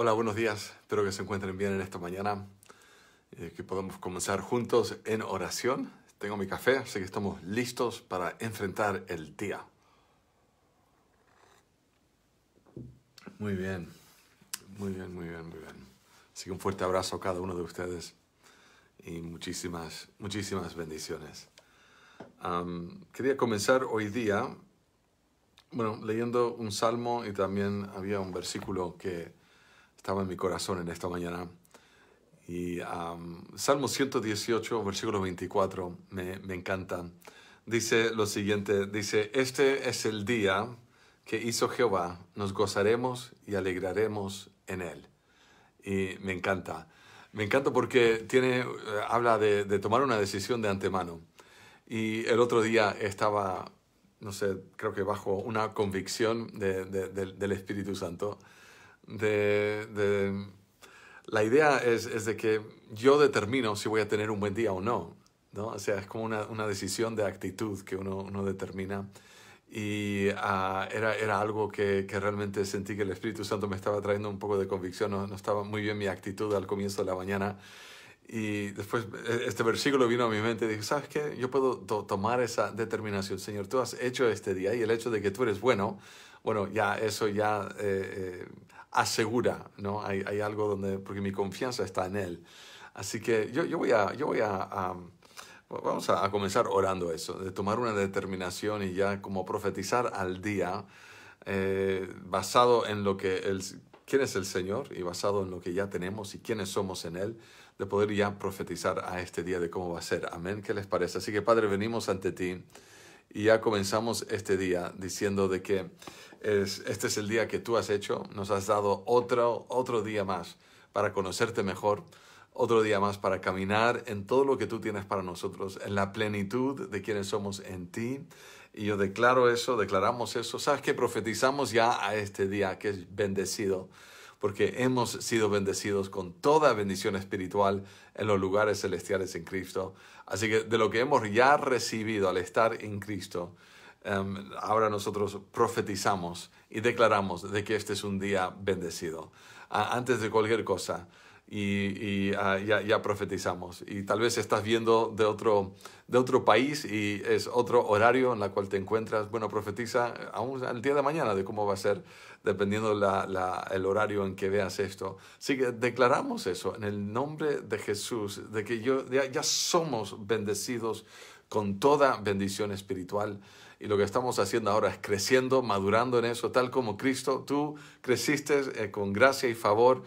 Hola, buenos días. Espero que se encuentren bien en esta mañana. Eh, que podamos comenzar juntos en oración. Tengo mi café, así que estamos listos para enfrentar el día. Muy bien, muy bien, muy bien, muy bien. Así que un fuerte abrazo a cada uno de ustedes y muchísimas, muchísimas bendiciones. quería comenzar hoy día, bueno, leyendo un salmo y también había un versículo que estaba en mi corazón en esta mañana. Y Salmo 118, versículo 24, me, me encanta. Dice lo siguiente, dice, este es el día que hizo Jehová, nos gozaremos y alegraremos en él. Y me encanta. Me encanta porque tiene, eh, habla de, tomar una decisión de antemano. Y el otro día estaba, no sé, creo que bajo una convicción del Espíritu Santo de, de la idea es, es, de que yo determino si voy a tener un buen día o no, ¿no? O sea, es como una, una decisión de actitud que uno, uno determina. Y ah, era, era algo que, que, realmente sentí que el Espíritu Santo me estaba trayendo un poco de convicción, no, no estaba muy bien mi actitud al comienzo de la mañana. Y después e, este versículo vino a mi mente y dije, ¿sabes qué? Yo puedo tomar esa determinación, Señor, tú has hecho este día y el hecho de que tú eres bueno, bueno, ya eso ya eh, eh, asegura, ¿no? Hay, algo donde, porque mi confianza está en Él. Así que yo, yo voy a, yo voy a, vamos a, comenzar orando eso, de tomar una determinación y ya como profetizar al día, eh, basado en lo que el, quién es el Señor y basado en lo que ya tenemos y quiénes somos en Él, de poder ya profetizar a este día de cómo va a ser. Amén, ¿qué les parece? Así que Padre, venimos ante ti y ya comenzamos este día diciendo de que este es el día que tú has hecho, nos has dado otro, otro día más para conocerte mejor, otro día más para caminar en todo lo que tú tienes para nosotros, en la plenitud de quienes somos en ti. Y yo declaro eso, declaramos eso. Sabes que profetizamos ya a este día que es bendecido, porque hemos sido bendecidos con toda bendición espiritual en los lugares celestiales en Cristo. Así que de lo que hemos ya recibido al estar en Cristo, Em, ahora nosotros profetizamos y declaramos de que este es un día bendecido. antes de cualquier cosa, y, ah, ya, ya, profetizamos. Y tal vez estás viendo de otro, de otro país y es otro horario en el cual te encuentras. Bueno, profetiza eh, aún al día de mañana de cómo va a ser, dependiendo la, el horario en que veas esto. Así que declaramos eso en el nombre de Jesús, de que yo, ya somos bendecidos con toda bendición espiritual. Y lo que estamos haciendo ahora es creciendo, madurando en eso, tal como Cristo, tú creciste eh, con gracia y favor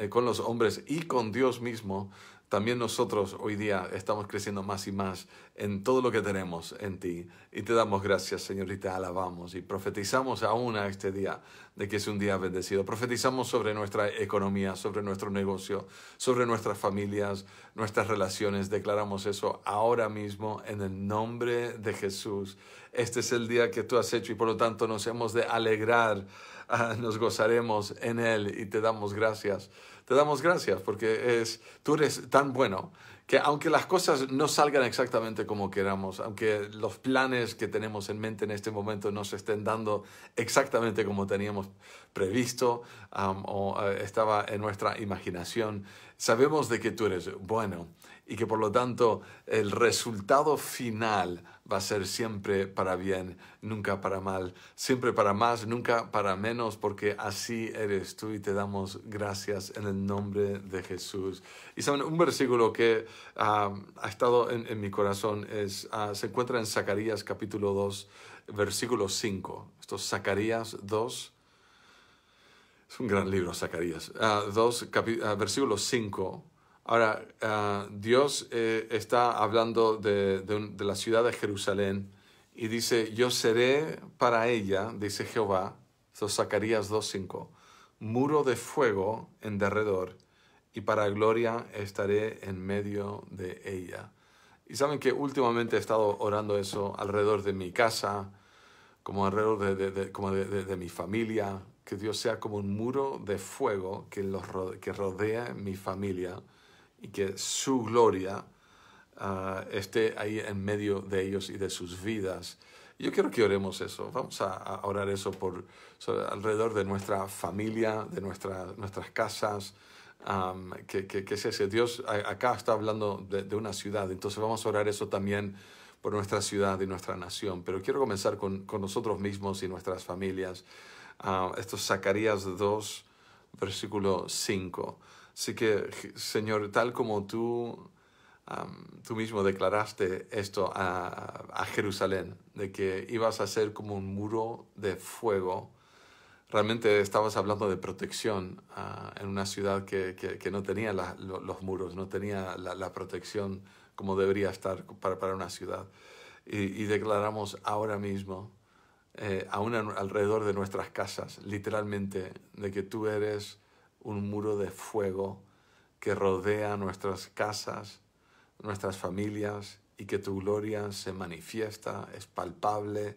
eh, con los hombres y con Dios mismo también nosotros hoy día estamos creciendo más y más en todo lo que tenemos en ti. Y te damos gracias, Señor, y te alabamos y profetizamos aún a este día de que es un día bendecido. Profetizamos sobre nuestra economía, sobre nuestro negocio, sobre nuestras familias, nuestras relaciones. Declaramos eso ahora mismo en el nombre de Jesús. Este es el día que tú has hecho y por lo tanto nos hemos de alegrar, ah, nos gozaremos en él y te damos gracias. Te damos gracias porque es, tú eres tan bueno que aunque las cosas no salgan exactamente como queramos, aunque los planes que tenemos en mente en este momento no se estén dando exactamente como teníamos previsto um, o eh, estaba en nuestra imaginación. Sabemos de que tú eres bueno y que por lo tanto el resultado final va a ser siempre para bien, nunca para mal, siempre para más, nunca para menos, porque así eres tú y te damos gracias en el nombre de Jesús. Y saben, un versículo que um, ha estado en, mi corazón es, ah, se encuentra en Zacarías capítulo 2, versículo 5. Esto es Zacarías 2, es un gran libro, Zacarías. Ah, dos, ah, versículo 5. Ahora, ah, Dios eh, está hablando de, de, la ciudad de Jerusalén y dice, yo seré para ella, dice Jehová, so Zacarías 2.5, muro de fuego en derredor y para gloria estaré en medio de ella. Y saben que últimamente he estado orando eso alrededor de mi casa, como alrededor de, de como mi familia, que Dios sea como un muro de fuego que, los que rodea mi familia y que su gloria ah, esté ahí en medio de ellos y de sus vidas. Yo quiero que oremos eso. Vamos a, orar eso por alrededor de nuestra familia, de nuestra, nuestras casas. que, es ese. Dios acá está hablando de, una ciudad, entonces vamos a orar eso también por nuestra ciudad y nuestra nación. Pero quiero comenzar con nosotros mismos y nuestras familias. Ah, esto es Zacarías 2, versículo 5. Así que, Señor, tal como tú, tú mismo declaraste esto a, Jerusalén, de que ibas a ser como un muro de fuego, realmente estabas hablando de protección ah, en una ciudad que, que, no tenía los muros, no tenía la, protección como debería estar para, para una ciudad. y declaramos ahora mismo eh, aún alrededor de nuestras casas, literalmente, de que tú eres un muro de fuego que rodea nuestras casas, nuestras familias, y que tu gloria se manifiesta, es palpable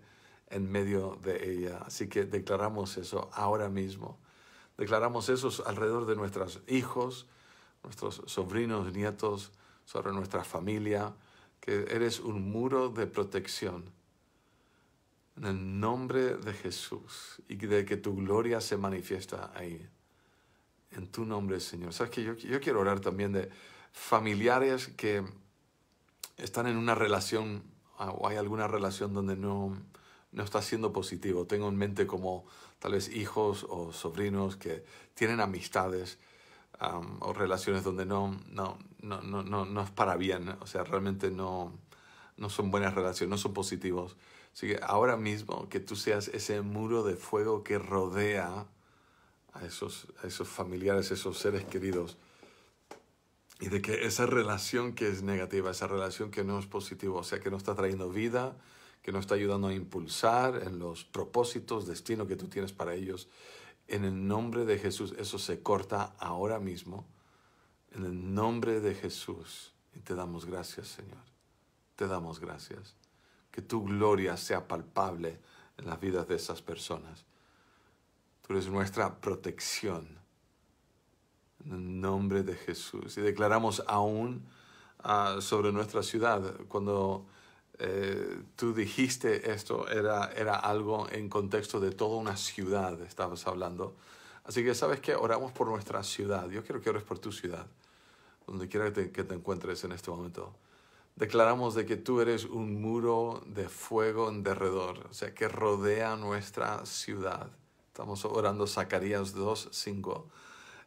en medio de ella. Así que declaramos eso ahora mismo. Declaramos eso alrededor de nuestros hijos, nuestros sobrinos, nietos, sobre nuestra familia, que eres un muro de protección en el nombre de Jesús y de que tu gloria se manifiesta ahí. En tu nombre, Señor. Sabes que yo, yo quiero orar también de familiares que están en una relación ah, o hay alguna relación donde no, no está siendo positivo. Tengo en mente como tal vez hijos o sobrinos que tienen amistades o relaciones donde no, no, no, no, no es para bien. O sea, realmente no, no son buenas relaciones, no son positivos. Así que ahora mismo que tú seas ese muro de fuego que rodea a esos, a esos familiares, esos seres queridos. Y de que esa relación que es negativa, esa relación que no es positiva, o sea, que no está trayendo vida, que no está ayudando a impulsar en los propósitos, destino que tú tienes para ellos, en el nombre de Jesús, eso se corta ahora mismo. En el nombre de Jesús. Y te damos gracias, Señor te damos gracias. Que tu gloria sea palpable en las vidas de esas personas. Tú eres nuestra protección. En el nombre de Jesús. Y declaramos aún ah, sobre nuestra ciudad. Cuando eh, tú dijiste esto, era, era algo en contexto de toda una ciudad, estabas hablando. Así que sabes que oramos por nuestra ciudad. Yo quiero que ores por tu ciudad, donde quiera que te encuentres en este momento. Declaramos de que tú eres un muro de fuego en derredor, o sea, que rodea nuestra ciudad. Estamos orando Zacarías 2, 5.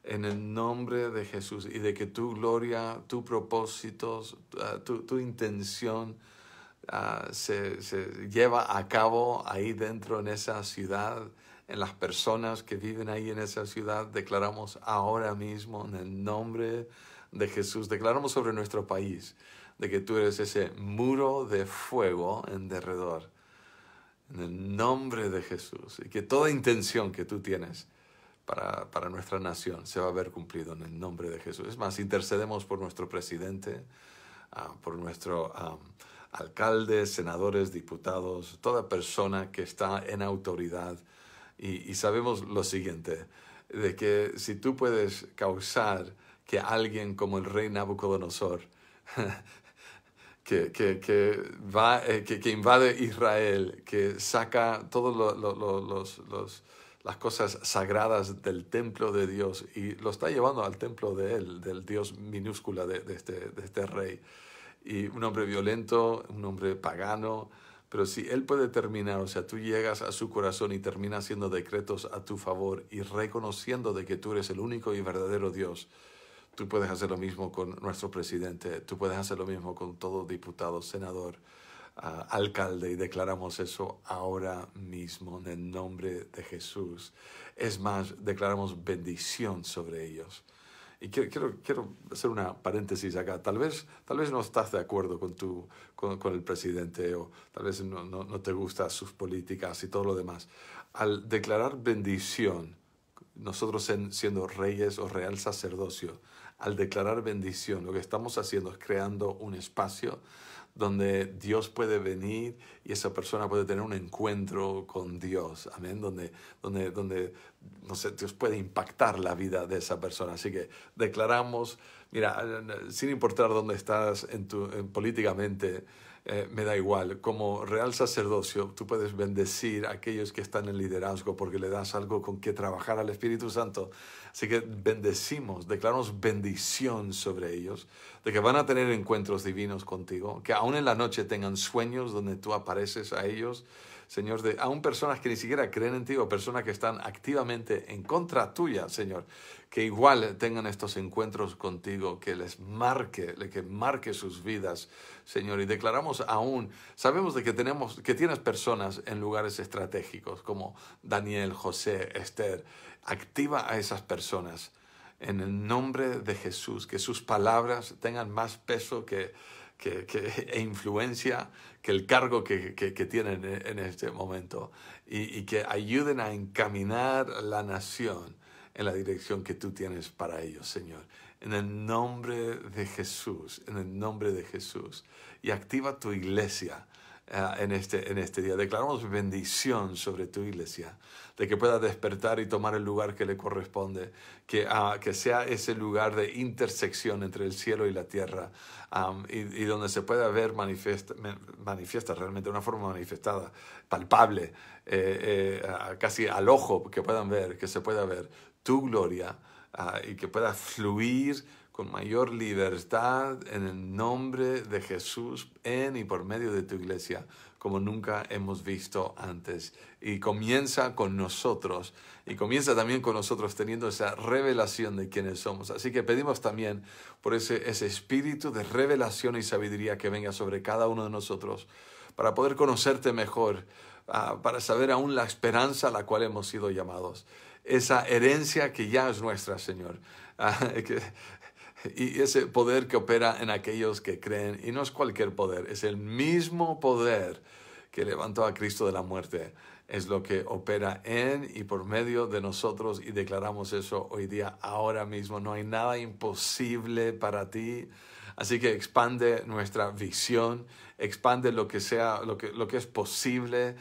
En el nombre de Jesús y de que tu gloria, tu propósito, ah, tu, intención ah, se, se lleva a cabo ahí dentro en esa ciudad, en las personas que viven ahí en esa ciudad. Declaramos ahora mismo en el nombre de Jesús, declaramos sobre nuestro país de que tú eres ese muro de fuego en derredor. En el nombre de Jesús. Y que toda intención que tú tienes para, nuestra nación se va a ver cumplido en el nombre de Jesús. Es más, intercedemos por nuestro presidente, ah, por nuestro... Ah, alcalde alcaldes, senadores, diputados, toda persona que está en autoridad. Y, y, sabemos lo siguiente, de que si tú puedes causar que alguien como el rey Nabucodonosor que, va, eh, que, invade Israel, que saca todas las cosas sagradas del templo de Dios y lo está llevando al templo de él, del Dios minúscula de, este, de este rey. Y un hombre violento, un hombre pagano, pero si él puede terminar, o sea, tú llegas a su corazón y termina haciendo decretos a tu favor y reconociendo de que tú eres el único y verdadero Dios, Tú puedes hacer lo mismo con nuestro presidente, tú puedes hacer lo mismo con todo diputado, senador, ah, alcalde, y declaramos eso ahora mismo en el nombre de Jesús. Es más, declaramos bendición sobre ellos. Y quiero, quiero, hacer una paréntesis acá. Tal vez, tal vez no estás de acuerdo con, tu, con, el presidente o tal vez no, no, no, te gustan sus políticas y todo lo demás. Al declarar bendición, nosotros siendo reyes o real sacerdocio, al declarar bendición, lo que estamos haciendo es creando un espacio donde Dios puede venir y esa persona puede tener un encuentro con Dios, amén, donde, donde, donde no sé, Dios puede impactar la vida de esa persona. Así que declaramos, mira, eh, sin importar dónde estás en tu, políticamente, eh, me da igual. Como real sacerdocio, tú puedes bendecir a aquellos que están en liderazgo porque le das algo con que trabajar al Espíritu Santo. Así que bendecimos, declaramos bendición sobre ellos, de que van a tener encuentros divinos contigo, que aún en la noche tengan sueños donde tú apareces a ellos Señor, de aún personas que ni siquiera creen en ti o personas que están activamente en contra tuya, Señor, que igual tengan estos encuentros contigo, que les marque, que marque sus vidas, Señor. Y declaramos aún, sabemos de que tenemos, que tienes personas en lugares estratégicos como Daniel, José, Esther. Activa a esas personas en el nombre de Jesús, que sus palabras tengan más peso que que, e influencia que el cargo que, tienen e, en este momento y, y, que ayuden a encaminar la nación en la dirección que tú tienes para ellos, Señor. En el nombre de Jesús, en el nombre de Jesús. Y activa tu iglesia Ah, en, este, en este día. Declaramos bendición sobre tu iglesia, de que pueda despertar y tomar el lugar que le corresponde, que, ah, sea ese lugar de intersección entre el cielo y la tierra, y, donde se pueda ver manifiesta, realmente una forma manifestada, palpable, eh, eh, casi al ojo, que puedan ver, que se pueda ver tu gloria ah, y que pueda fluir con mayor libertad en el nombre de Jesús en y por medio de tu iglesia, como nunca hemos visto antes. Y comienza con nosotros, y comienza también con nosotros teniendo esa revelación de quiénes somos. Así que pedimos también por ese, ese espíritu de revelación y sabiduría que venga sobre cada uno de nosotros, para poder conocerte mejor, ah, para saber aún la esperanza a la cual hemos sido llamados esa herencia que ya es nuestra, Señor. Ah, que y ese poder que opera en aquellos que creen, y no es cualquier poder, es el mismo poder que levantó a Cristo de la muerte, es lo que opera en y por medio de nosotros y declaramos eso hoy día, ahora mismo. No hay nada imposible para ti. Así que expande nuestra visión, expande lo que sea, lo que, lo que es posible.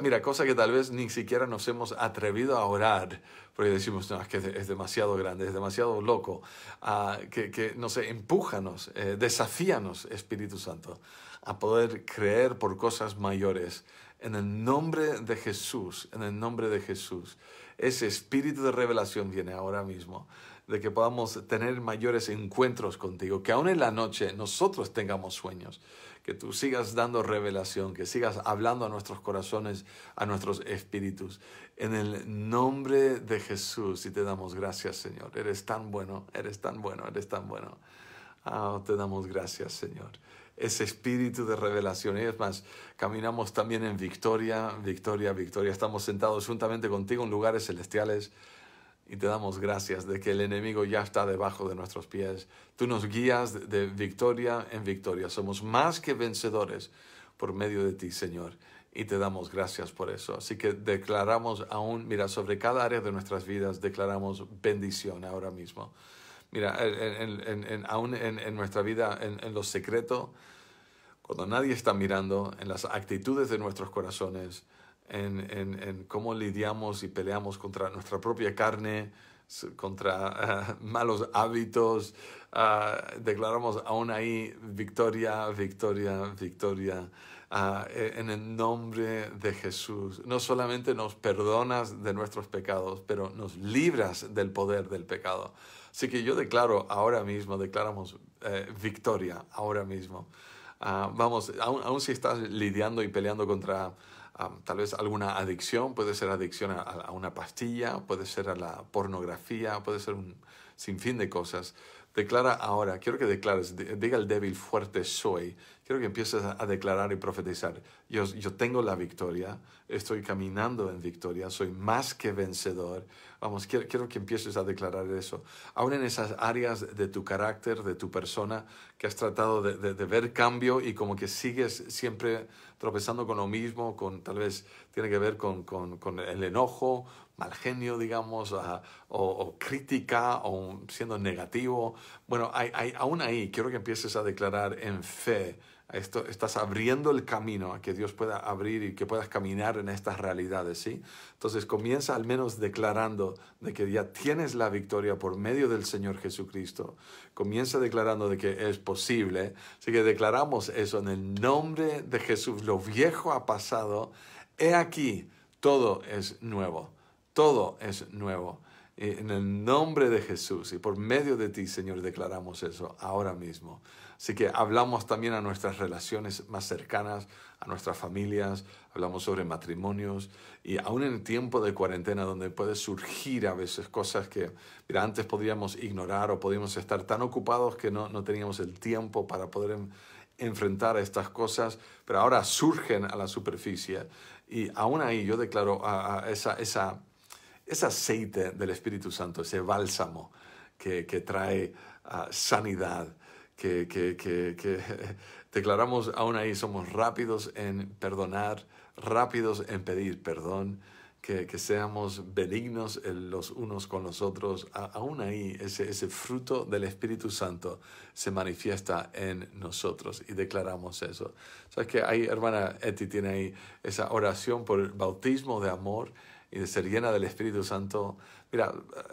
mira, cosa que tal vez ni siquiera nos hemos atrevido a orar porque decimos, es que es demasiado grande, es demasiado loco, ah, que, que, no sé, empújanos, eh, desafíanos, Espíritu Santo, a poder creer por cosas mayores. En el nombre de Jesús, en el nombre de Jesús. Ese espíritu de revelación viene ahora mismo de que podamos tener mayores encuentros contigo, que aún en la noche nosotros tengamos sueños, que tú sigas dando revelación, que sigas hablando a nuestros corazones, a nuestros espíritus. En el nombre de Jesús y te damos gracias, Señor. Eres tan bueno, eres tan bueno, eres tan bueno. Ah, te damos gracias, Señor. Ese espíritu de revelación. Y es más, caminamos también en victoria, victoria, victoria. Estamos sentados juntamente contigo en lugares celestiales y te damos gracias de que el enemigo ya está debajo de nuestros pies. Tú nos guías de victoria en victoria. Somos más que vencedores por medio de ti, Señor. Y te damos gracias por eso. Así que declaramos aún, mira, sobre cada área de nuestras vidas, declaramos bendición ahora mismo. Mira, aún en, nuestra vida, en, lo secreto, cuando nadie está mirando, en las actitudes de nuestros corazones, en, en, en cómo lidiamos y peleamos contra nuestra propia carne, contra eh, malos hábitos. Ah, declaramos aún ahí victoria, victoria, victoria. Ah, e, en el nombre de Jesús. No solamente nos perdonas de nuestros pecados, pero nos libras del poder del pecado. Así que yo declaro ahora mismo, declaramos eh, victoria ahora mismo. Ah, vamos, aún si estás lidiando y peleando contra tal vez alguna adicción, puede ser adicción a, a, una pastilla, puede ser a la pornografía, puede ser un sinfín de cosas. Declara ahora, quiero que declares, diga el débil fuerte soy quiero que empieces a, declarar y profetizar. Yo, yo tengo la victoria, estoy caminando en victoria, soy más que vencedor. Vamos, quiero, quiero que empieces a declarar eso. Aún en esas áreas de tu carácter, de tu persona, que has tratado de, de, ver cambio y como que sigues siempre tropezando con lo mismo, con tal vez tiene que ver con, con, el enojo, mal genio, digamos, ah, o, crítica, o siendo negativo. Bueno, hay, aún ahí quiero que empieces a declarar en fe estás abriendo el camino a que Dios pueda abrir y que puedas caminar en estas realidades, ¿sí? Entonces comienza al menos declarando de que ya tienes la victoria por medio del Señor Jesucristo. Comienza declarando de que es posible. Así que declaramos eso en el nombre de Jesús. Lo viejo ha pasado. He aquí, todo es nuevo. Todo es nuevo. En el nombre de Jesús y por medio de ti, Señor, declaramos eso ahora mismo. Así que hablamos también a nuestras relaciones más cercanas, a nuestras familias, hablamos sobre matrimonios y aún en el tiempo de cuarentena donde puede surgir a veces cosas que mira, antes podíamos ignorar o podíamos estar tan ocupados que no, no teníamos el tiempo para poder enfrentar a estas cosas, pero ahora surgen a la superficie y aún ahí yo declaro a, esa, esa, ese aceite del Espíritu Santo, ese bálsamo que, que trae ah, sanidad que, que, que, que declaramos aún ahí, somos rápidos en perdonar, rápidos en pedir perdón, que, que, seamos benignos los unos con los otros. aún ahí ese, ese fruto del Espíritu Santo se manifiesta en nosotros y declaramos eso. ¿Sabes que Ahí, hermana Eti tiene ahí esa oración por el bautismo de amor y de ser llena del Espíritu Santo. Mira,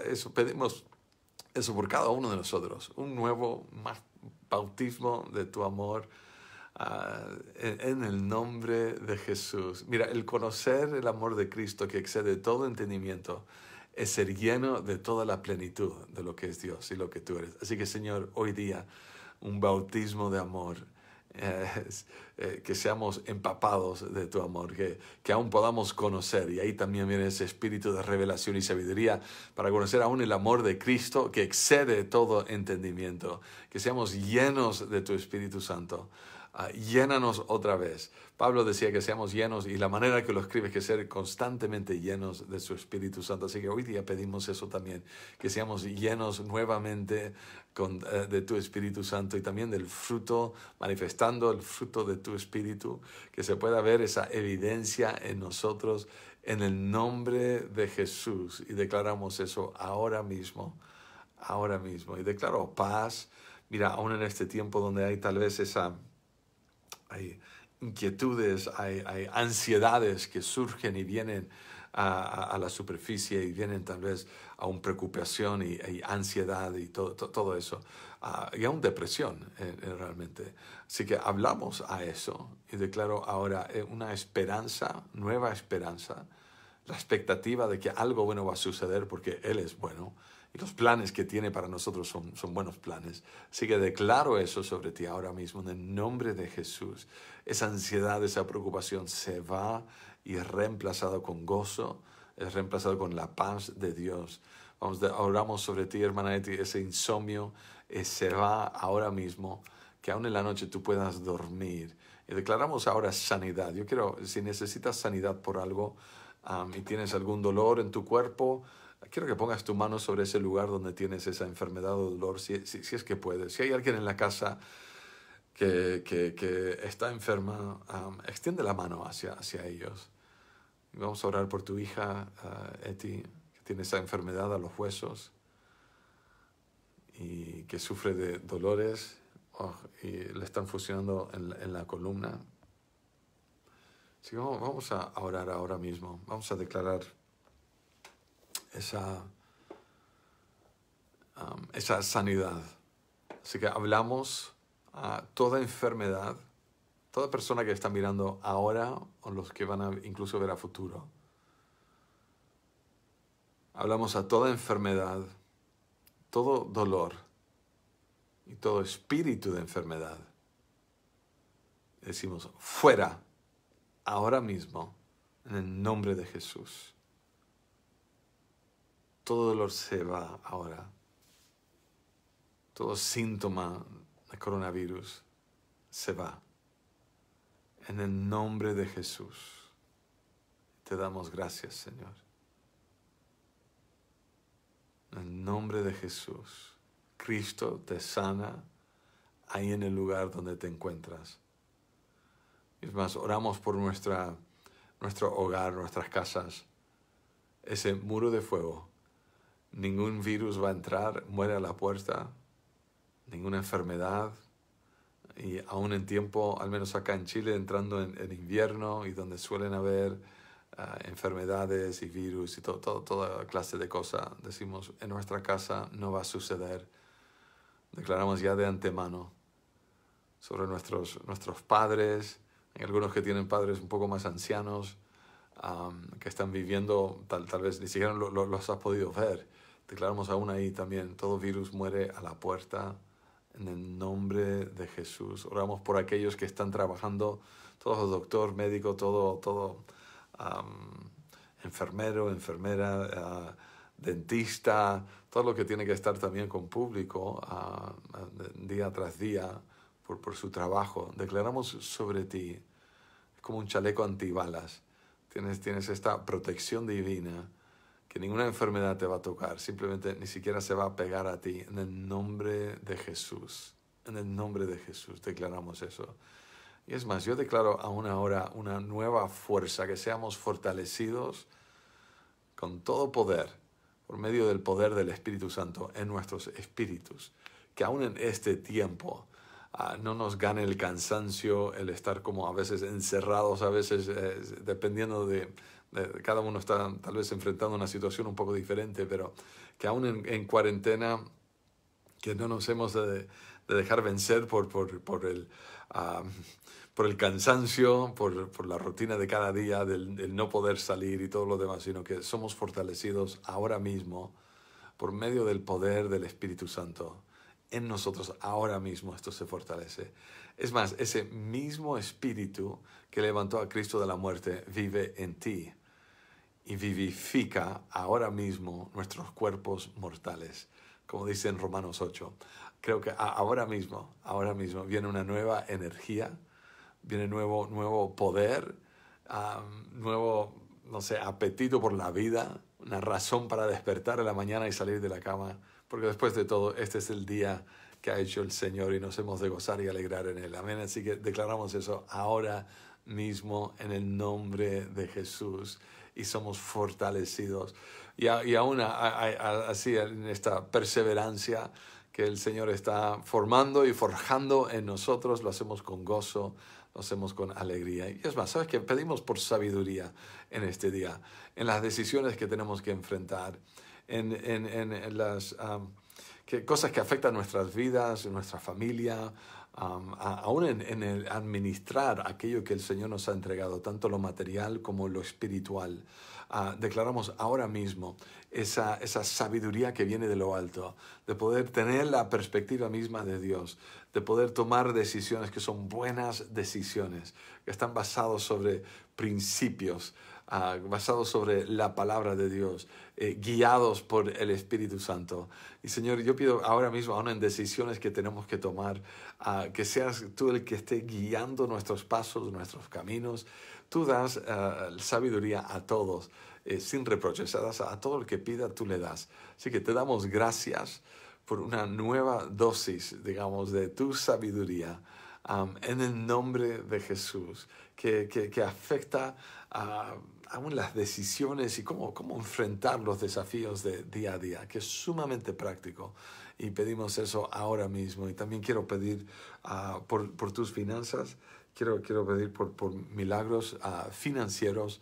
eso pedimos eso por cada uno de nosotros, un nuevo, más bautismo de tu amor ah, en, en, el nombre de Jesús. Mira, el conocer el amor de Cristo que excede todo entendimiento es ser lleno de toda la plenitud de lo que es Dios y lo que tú eres. Así que Señor, hoy día un bautismo de amor Eh, que seamos empapados de tu amor, que, que aún podamos conocer, y ahí también viene ese espíritu de revelación y sabiduría, para conocer aún el amor de Cristo que excede todo entendimiento, que seamos llenos de tu Espíritu Santo. Uh, llénanos otra vez. Pablo decía que seamos llenos y la manera que lo escribe es que ser constantemente llenos de su Espíritu Santo. Así que hoy día pedimos eso también, que seamos llenos nuevamente eh, de tu Espíritu Santo y también del fruto, manifestando el fruto de tu Espíritu, que se pueda ver esa evidencia en nosotros en el nombre de Jesús. Y declaramos eso ahora mismo, ahora mismo. Y declaro paz. Mira, aún en este tiempo donde hay tal vez esa hay inquietudes, hay, hay ansiedades que surgen y vienen a, a, la superficie y vienen tal vez a una preocupación y, ansiedad y todo, eso, ah, y y aún depresión eh, eh, realmente. Así que hablamos a eso y declaro ahora eh, una esperanza, nueva esperanza, la expectativa de que algo bueno va a suceder porque Él es bueno y los planes que tiene para nosotros son, son buenos planes. Así que declaro eso sobre ti ahora mismo en el nombre de Jesús. Esa ansiedad, esa preocupación se va y es reemplazado con gozo, es reemplazado con la paz de Dios. Vamos, oramos sobre ti, hermana Eti, ese insomnio eh, se va ahora mismo, que aún en la noche tú puedas dormir. Y declaramos ahora sanidad. Yo quiero, si necesitas sanidad por algo y tienes algún dolor en tu cuerpo, Quiero que pongas tu mano sobre ese lugar donde tienes esa enfermedad o dolor, si, si, es que puedes. Si hay alguien en la casa que, que, está enferma, um, extiende la mano hacia, hacia ellos. Vamos a orar por tu hija, uh, Eti, que tiene esa enfermedad a los huesos y que sufre de dolores oh, y le están fusionando en, la columna. Así vamos a orar ahora mismo, vamos a declarar esa, um, esa sanidad. Así que hablamos a toda enfermedad, toda persona que está mirando ahora o los que van a incluso ver a futuro. Hablamos a toda enfermedad, todo dolor y todo espíritu de enfermedad. Decimos, fuera, ahora mismo, en el nombre de Jesús todo dolor se va ahora. Todo síntoma de coronavirus se va. En el nombre de Jesús. Te damos gracias, Señor. En el nombre de Jesús. Cristo te sana ahí en el lugar donde te encuentras. Es más, oramos por nuestra, nuestro hogar, nuestras casas, ese muro de fuego ningún virus va a entrar, muere a la puerta, ninguna enfermedad. Y aún en tiempo, al menos acá en Chile, entrando en, invierno y donde suelen haber ah, enfermedades y virus y toda clase de cosas, decimos, en nuestra casa no va a suceder. Declaramos ya de antemano sobre nuestros, nuestros padres, algunos que tienen padres un poco más ancianos, que están viviendo, tal, tal vez ni siquiera lo, los has podido ver. Declaramos aún ahí también, todo virus muere a la puerta en el nombre de Jesús. Oramos por aquellos que están trabajando, todos doctor, médico, todo, todo enfermero, enfermera, ah, dentista, todo lo que tiene que estar también con público ah, día tras día por, por su trabajo. Declaramos sobre ti como un chaleco antibalas Tienes, esta protección divina que ninguna enfermedad te va a tocar, simplemente ni siquiera se va a pegar a ti. En el nombre de Jesús, en el nombre de Jesús declaramos eso. Y es más, yo declaro aún ahora una nueva fuerza, que seamos fortalecidos con todo poder, por medio del poder del Espíritu Santo en nuestros espíritus, que aún en este tiempo no nos gane el cansancio, el estar como a veces encerrados, a veces eh, dependiendo de, Cada uno está tal vez enfrentando una situación un poco diferente, pero que aún en, cuarentena, que no nos hemos de, dejar vencer por, ah, el... cansancio, por, la rutina de cada día, del, no poder salir y todo lo demás, sino que somos fortalecidos ahora mismo por medio del poder del Espíritu Santo en nosotros ahora mismo esto se fortalece. Es más, ese mismo espíritu que levantó a Cristo de la muerte vive en ti y vivifica ahora mismo nuestros cuerpos mortales, como dice en Romanos 8. Creo que ahora mismo, ahora mismo viene una nueva energía, viene nuevo, nuevo poder, nuevo, no sé, apetito por la vida, una razón para despertar en la mañana y salir de la cama porque después de todo, este es el día que ha hecho el Señor y nos hemos de gozar y alegrar en Él. Amén. Así que declaramos eso ahora mismo en el nombre de Jesús y somos fortalecidos. Y, y aún así en esta perseverancia que el Señor está formando y forjando en nosotros, lo hacemos con gozo, lo hacemos con alegría. Y es más, ¿sabes qué? Pedimos por sabiduría en este día, en las decisiones que tenemos que enfrentar en, en, en las cosas que afectan nuestras vidas, nuestra familia, a, aún en, administrar aquello que el Señor nos ha entregado, tanto lo material como lo espiritual. Ah, declaramos ahora mismo esa, esa sabiduría que viene de lo alto, de poder tener la perspectiva misma de Dios, de poder tomar decisiones que son buenas decisiones, que están basadas sobre principios, Ah, basados sobre la palabra de Dios, eh, guiados por el Espíritu Santo. Y Señor, yo pido ahora mismo, aún en decisiones que tenemos que tomar, ah, que seas tú el que esté guiando nuestros pasos, nuestros caminos. Tú das ah, sabiduría a todos, eh, sin reproches, a todo el que pida, tú le das. Así que te damos gracias por una nueva dosis, digamos, de tu sabiduría. en el nombre de Jesús, que, que, afecta a aún las decisiones y cómo, cómo enfrentar los desafíos de día a día, que es sumamente práctico. Y pedimos eso ahora mismo. Y también quiero pedir ah, por, por, tus finanzas, quiero, quiero pedir por, por milagros ah, financieros.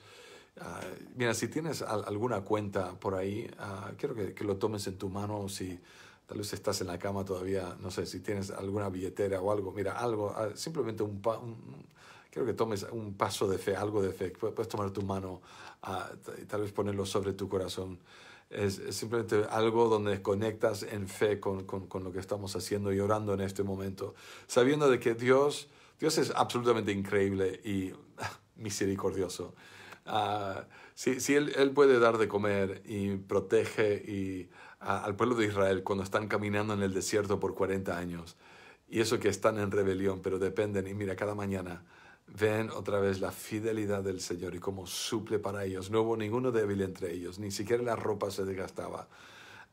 Ah, mira, si tienes alguna cuenta por ahí, quiero que, lo tomes en tu mano. Si tal vez estás en la cama todavía, no sé, si tienes alguna billetera o algo, mira, algo, simplemente un quiero que tomes un paso de fe, algo de fe. Puedes tomar tu mano ah, y tal vez ponerlo sobre tu corazón. Es, simplemente algo donde conectas en fe con, con, lo que estamos haciendo y orando en este momento, sabiendo de que Dios, Dios es absolutamente increíble y misericordioso. Ah, si, él, él, puede dar de comer y protege y, al pueblo de Israel cuando están caminando en el desierto por 40 años, y eso que están en rebelión, pero dependen, y mira, cada mañana Ven otra vez la fidelidad del Señor y cómo suple para ellos. No hubo ninguno débil entre ellos, ni siquiera la ropa se desgastaba.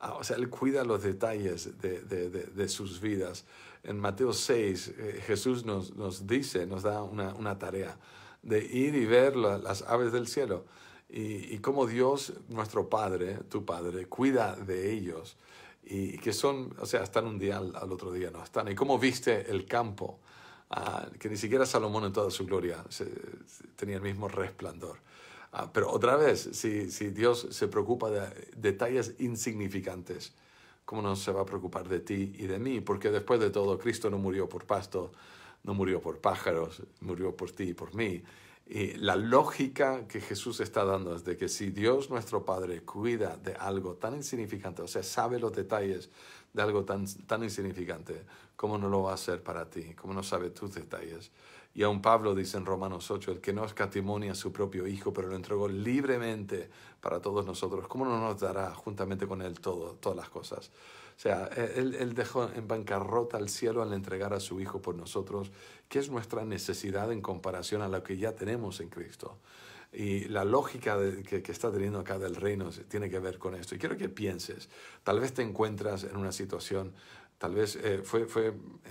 Ah, o sea, Él cuida los detalles de, sus vidas. En Mateo 6, eh, Jesús nos, dice, nos da una, tarea de ir y ver las aves del cielo y, y cómo Dios, nuestro Padre, tu Padre, cuida de ellos y, que son, o sea, están un día al, al, otro día, no están. Y cómo viste el campo que ni siquiera Salomón en toda su gloria tenía el mismo resplandor. Ah, pero otra vez, si, si, Dios se preocupa de detalles insignificantes, ¿cómo no se va a preocupar de ti y de mí? Porque después de todo, Cristo no murió por pasto, no murió por pájaros, murió por ti y por mí. Y la lógica que Jesús está dando es de que si Dios nuestro Padre cuida de algo tan insignificante, o sea, sabe los detalles de algo tan, insignificante, ¿cómo no lo va a hacer para ti? ¿Cómo no sabe tus detalles? Y aún Pablo dice en Romanos 8, el que no escatimonia a su propio Hijo, pero lo entregó libremente para todos nosotros, ¿cómo no nos dará juntamente con Él todas las cosas? O sea, él, dejó en bancarrota al cielo al entregar a su Hijo por nosotros, que es nuestra necesidad en comparación a lo que ya tenemos en Cristo. Y la lógica que, está teniendo acá del reino tiene que ver con esto. Y quiero que pienses, tal vez te encuentras en una situación, tal vez eh, fue,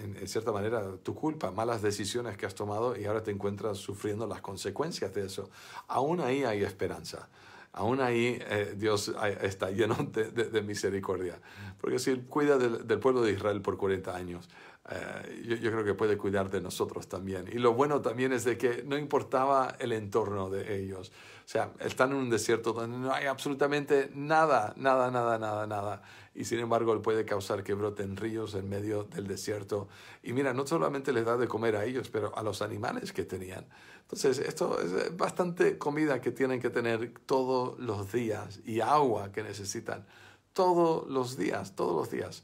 en, cierta manera tu culpa, malas decisiones que has tomado y ahora te encuentras sufriendo las consecuencias de eso. Aún ahí hay esperanza aún ahí eh, Dios está lleno de, misericordia. Porque si Él cuida del, pueblo de Israel por 40 años, eh, yo, creo que puede cuidar de nosotros también. Y lo bueno también es de que no importaba el entorno de ellos. O sea, están en un desierto donde no hay absolutamente nada, nada, nada, nada, nada. Y sin embargo, Él puede causar que broten ríos en medio del desierto. Y mira, no solamente les da de comer a ellos, pero a los animales que tenían. Entonces, esto es eh, bastante comida que tienen que tener todos los días y agua que necesitan todos los días, todos los días.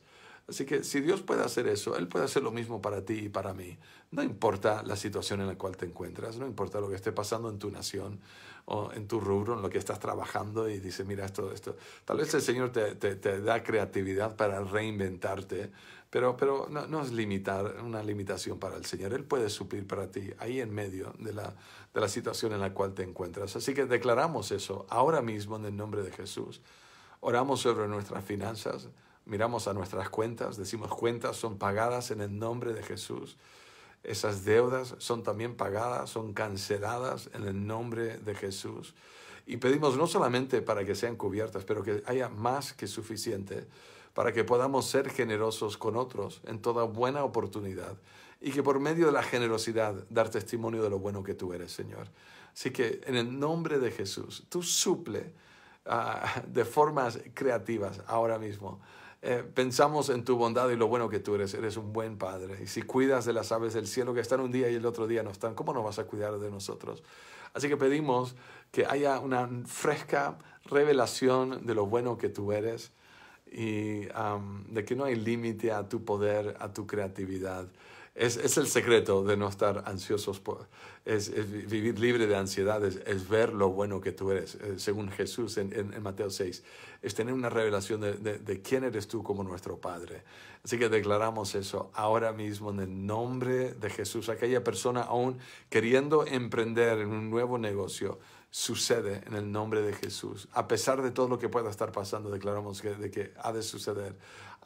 Así que si Dios puede hacer eso, Él puede hacer lo mismo para ti y para mí. No importa la situación en la cual te encuentras, no importa lo que esté pasando en tu nación o en tu rubro, en lo que estás trabajando y dice, mira esto, esto. Tal vez el Señor te, da creatividad para reinventarte, pero, pero no, es limitar, una limitación para el Señor. Él puede suplir para ti ahí en medio de la, de la situación en la cual te encuentras. Así que declaramos eso ahora mismo en el nombre de Jesús. Oramos sobre nuestras finanzas miramos a nuestras cuentas, decimos cuentas son pagadas en el nombre de Jesús. Esas deudas son también pagadas, son canceladas en el nombre de Jesús. Y pedimos no solamente para que sean cubiertas, pero que haya más que suficiente para que podamos ser generosos con otros en toda buena oportunidad y que por medio de la generosidad dar testimonio de lo bueno que tú eres, Señor. Así que en el nombre de Jesús, tú suple ah, de formas creativas ahora mismo eh, pensamos en tu bondad y lo bueno que tú eres. Eres un buen padre. Y si cuidas de las aves del cielo que están un día y el otro día no están, ¿cómo no vas a cuidar de nosotros? Así que pedimos que haya una fresca revelación de lo bueno que tú eres y de que no hay límite a tu poder, a tu creatividad. Es, el secreto de no estar ansiosos, es, vivir libre de ansiedades, es ver lo bueno que tú eres, eh, según Jesús en, en, Mateo 6. Es tener una revelación de, quién eres tú como nuestro Padre. Así que declaramos eso ahora mismo en el nombre de Jesús. Aquella persona aún queriendo emprender en un nuevo negocio, sucede en el nombre de Jesús. A pesar de todo lo que pueda estar pasando, declaramos de que ha de suceder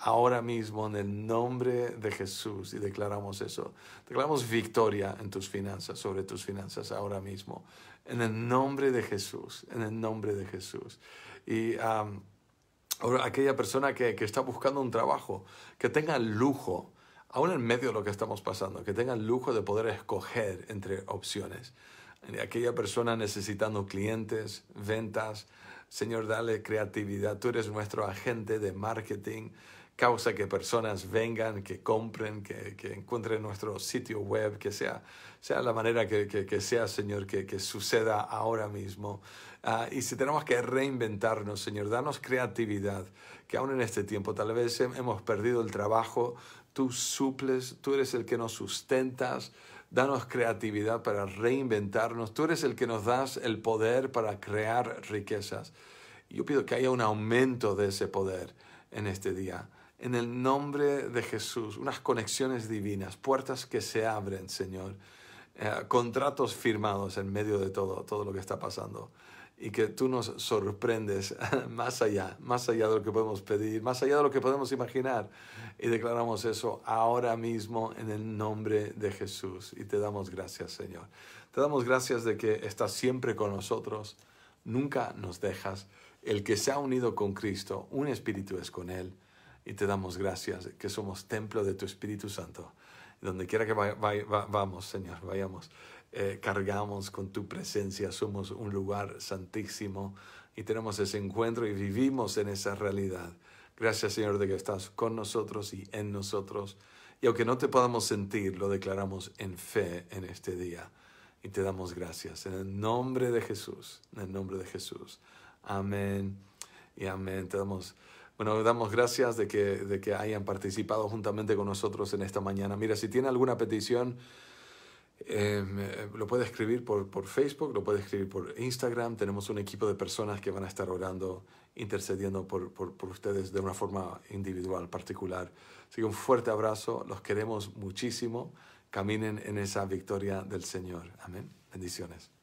ahora mismo en el nombre de Jesús y declaramos eso. Declaramos victoria en tus finanzas, sobre tus finanzas ahora mismo. En el nombre de Jesús, en el nombre de Jesús. Y aquella persona que, está buscando un trabajo, que tenga lujo, aún en medio de lo que estamos pasando, que tenga lujo de poder escoger entre opciones. Aquella persona necesitando clientes, ventas, Señor, dale creatividad. Tú eres nuestro agente de marketing causa que personas vengan, que compren, que, que encuentren nuestro sitio web, que sea, sea la manera que, que, sea, Señor, que, suceda ahora mismo. Ah, y si tenemos que reinventarnos, Señor, danos creatividad, que aún en este tiempo tal vez hemos perdido el trabajo, tú suples, tú eres el que nos sustentas, danos creatividad para reinventarnos, tú eres el que nos das el poder para crear riquezas. Yo pido que haya un aumento de ese poder en este día en el nombre de Jesús, unas conexiones divinas, puertas que se abren, Señor, eh, contratos firmados en medio de todo, todo lo que está pasando. Y que tú nos sorprendes más allá, más allá de lo que podemos pedir, más allá de lo que podemos imaginar. Y declaramos eso ahora mismo en el nombre de Jesús. Y te damos gracias, Señor. Te damos gracias de que estás siempre con nosotros. Nunca nos dejas. El que se ha unido con Cristo, un espíritu es con Él y te damos gracias que somos templo de tu Espíritu Santo. Donde quiera que vayamos, Señor, vayamos, eh, cargamos con tu presencia, somos un lugar santísimo y tenemos ese encuentro y vivimos en esa realidad. Gracias, Señor, de que estás con nosotros y en nosotros. Y aunque no te podamos sentir, lo declaramos en fe en este día. Y te damos gracias. En el nombre de Jesús. En el nombre de Jesús. Amén. Y amén. Te damos bueno, damos gracias de que, hayan participado juntamente con nosotros en esta mañana. Mira, si tiene alguna petición, eh, lo puede escribir por, Facebook, lo puede escribir por Instagram. Tenemos un equipo de personas que van a estar orando, intercediendo por, por, ustedes de una forma individual, particular. Así que un fuerte abrazo, los queremos muchísimo. Caminen en esa victoria del Señor. Amén. Bendiciones.